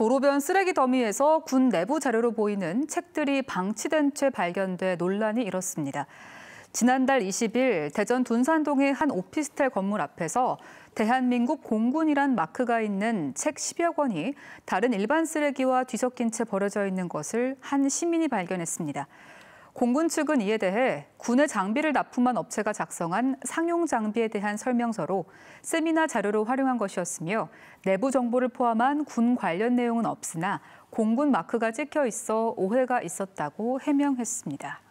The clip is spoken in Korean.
도로변 쓰레기 더미에서 군 내부 자료로 보이는 책들이 방치된 채 발견돼 논란이 일었습니다. 지난달 20일 대전 둔산동의 한 오피스텔 건물 앞에서 대한민국 공군이란 마크가 있는 책 10여 권이 다른 일반 쓰레기와 뒤섞인 채 버려져 있는 것을 한 시민이 발견했습니다. 공군 측은 이에 대해 군의 장비를 납품한 업체가 작성한 상용 장비에 대한 설명서로 세미나 자료로 활용한 것이었으며 내부 정보를 포함한 군 관련 내용은 없으나 공군 마크가 찍혀 있어 오해가 있었다고 해명했습니다.